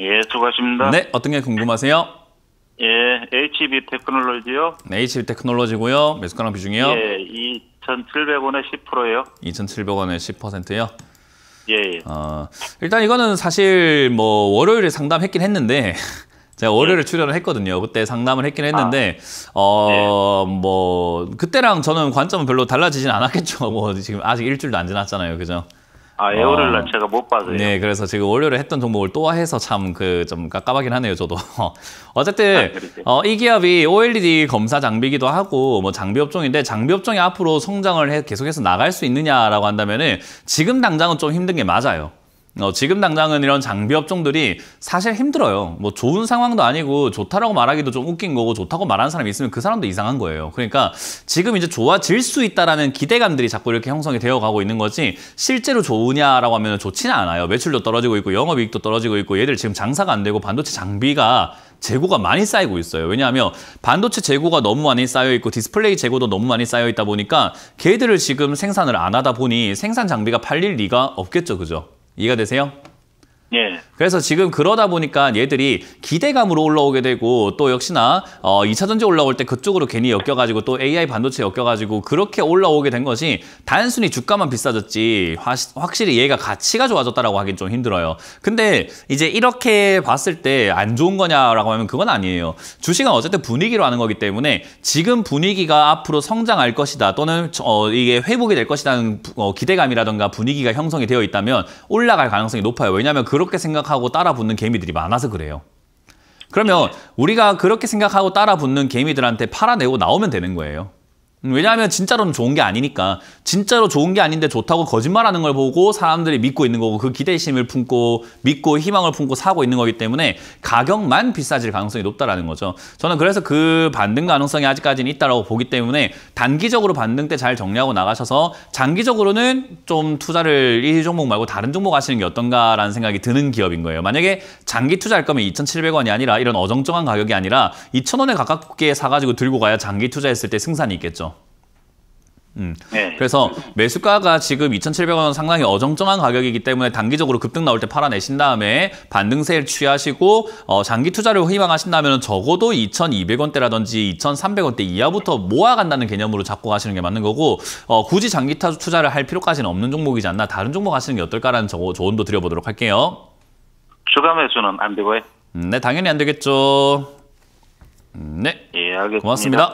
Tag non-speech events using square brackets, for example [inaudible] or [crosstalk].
예, 수고하십니다. 네, 어떤 게 궁금하세요? 예, HB 테크놀로지요. 네, HB 테크놀로지고요. 매수가랑 비중이요? 예, 2,700원에 10%예요. 2,700원에 10%요? 예, 예. 어, 일단 이거는 사실 뭐 월요일에 상담했긴 했는데 [laughs] 제가 월요일에 예. 출연을 했거든요. 그때 상담을 했긴 했는데 아, 어뭐 예. 네. 그때랑 저는 관점은 별로 달라지진 않았겠죠. [laughs] 뭐 지금 아직 일주일도 안 지났잖아요, 그죠? 아 에어를 어. 제가 못 봐서요. 네, 그래서 지금 월요일에 했던 종목을 또 해서 참 그좀 깝깝하긴 하네요, 저도. [laughs] 어쨌든 아, 어, 이 기업이 OLED 검사 장비기도 하고 뭐 장비 업종인데 장비 업종이 앞으로 성장을 해, 계속해서 나갈 수 있느냐라고 한다면은 지금 당장은 좀 힘든 게 맞아요. 어, 지금 당장은 이런 장비 업종들이 사실 힘들어요. 뭐 좋은 상황도 아니고 좋다라고 말하기도 좀 웃긴 거고 좋다고 말하는 사람이 있으면 그 사람도 이상한 거예요. 그러니까 지금 이제 좋아질 수 있다라는 기대감들이 자꾸 이렇게 형성이 되어 가고 있는 거지 실제로 좋으냐라고 하면 좋지는 않아요. 매출도 떨어지고 있고 영업이익도 떨어지고 있고 얘들 지금 장사가 안 되고 반도체 장비가 재고가 많이 쌓이고 있어요. 왜냐하면 반도체 재고가 너무 많이 쌓여 있고 디스플레이 재고도 너무 많이 쌓여 있다 보니까 걔들을 지금 생산을 안 하다 보니 생산 장비가 팔릴 리가 없겠죠. 그죠? 이해가 되세요? 예. 그래서 지금 그러다 보니까 얘들이 기대감으로 올라오게 되고 또 역시나 어, 2차전지 올라올 때 그쪽으로 괜히 엮여가지고 또 AI 반도체 엮여가지고 그렇게 올라오게 된 것이 단순히 주가만 비싸졌지 화, 확실히 얘가 가치가 좋아졌다라고 하긴 좀 힘들어요. 근데 이제 이렇게 봤을 때 안 좋은 거냐라고 하면 그건 아니에요. 주식은 어쨌든 분위기로 하는 거기 때문에 지금 분위기가 앞으로 성장할 것이다 또는 어, 이게 회복이 될 것이라는 어, 기대감이라든가 분위기가 형성이 되어 있다면 올라갈 가능성이 높아요. 왜냐하면 그렇게 생각 생각하고 따라 붙는 개미들이 많아서 그래요. 그러면 우리가 그렇게 생각하고 따라 붙는 개미들한테 팔아내고 나오면 되는 거예요. 음, 왜냐하면 진짜로는 좋은 게 아니니까 진짜로 좋은 게 아닌데 좋다고 거짓말하는 걸 보고 사람들이 믿고 있는 거고 그 기대심을 품고 믿고 희망을 품고 사고 있는 거기 때문에 가격만 비싸질 가능성이 높다라는 거죠. 저는 그래서 그 반등 가능성이 아직까지는 있다라고 보기 때문에 단기적으로 반등 때 잘 정리하고 나가셔서 장기적으로는 좀 투자를 이 종목 말고 다른 종목 하시는 게 어떤가라는 생각이 드는 기업인 거예요. 만약에 장기 투자할 거면 2,700원이 아니라 이런 어정쩡한 가격이 아니라 2,000원에 가깝게 사가지고 들고 가야 장기 투자했을 때 승산이 있겠죠. 음. 네. 그래서 매수가가 지금 2,700원 상당히 어정쩡한 가격이기 때문에 단기적으로 급등 나올 때 팔아내신 다음에 반등세를 취하시고 어, 장기 투자를 희망하신다면 적어도 2,200원대라든지 2,300원대 이하부터 모아간다는 개념으로 잡고 가시는 게 맞는 거고 어, 굳이 장기 투자를 할 필요까지는 없는 종목이지 않나 다른 종목 하시는 게 어떨까라는 조, 조언도 드려보도록 할게요. 추가 매수는 안 되고요. 음, 네, 당연히 안 되겠죠. 음, 네, 예, 알겠습니다. 고맙습니다.